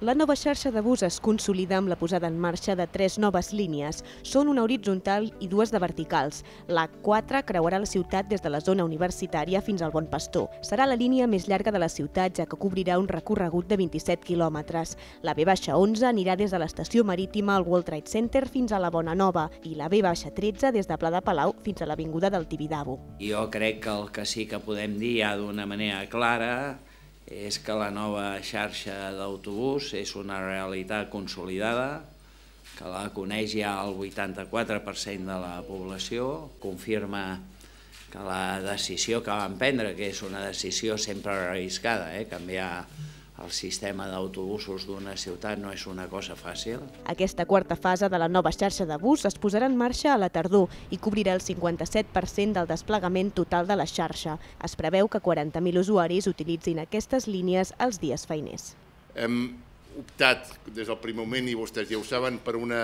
La nova xarxa de bus es consolida amb la posada en marxa de tres noves línies. Són una horitzontal i dues de verticals. La 4 creuarà la ciutat des de la zona universitària fins al Bon Pastor. Serà la línia més llarga de la ciutat, ja que cobrirà un recorregut de 27 quilòmetres. La B-11 anirà des de l'estació marítima al World Trade Center fins a la Bona Nova i la B-13 des de Pla de Palau fins a l'Avinguda del Tibidabo. Jo crec que el que sí que podem dir ja d'una manera clara és que la nova xarxa d'autobús és una realitat consolidada, que la coneix ja el 84% de la població, confirma que la decisió que vam prendre, que és una decisió sempre arriscada, eh, canviar el sistema d'autobusos d'una ciutat no és una cosa fàcil. Aquesta quarta fase de la nova xarxa de bus es posarà en marxa a la tardor i cobrirà el 57% del desplegament total de la xarxa. Es preveu que 40.000 usuaris utilitzin aquestes línies els dies feiners. Hem optat des del primer moment, i vostès ja ho saben, per una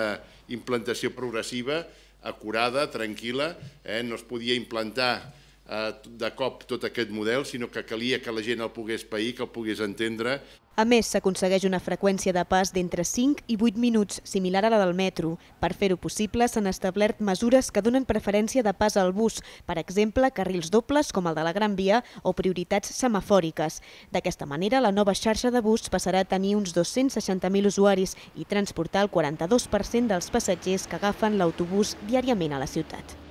implantació progressiva, acurada, tranquil·la. Eh? No es podia implantar Eh, de cop tot aquest model, sinó que calia que la gent el pogués pair, que el pogués entendre. A més, s'aconsegueix una freqüència de pas d'entre 5 i 8 minuts, similar a la del metro. Per fer-ho possible, s'han establert mesures que donen preferència de pas al bus, per exemple, carrils dobles com el de la Gran Via o prioritats semafòriques. D'aquesta manera, la nova xarxa de bus passarà a tenir uns 260.000 usuaris i transportar el 42% dels passatgers que agafen l'autobús diàriament a la ciutat.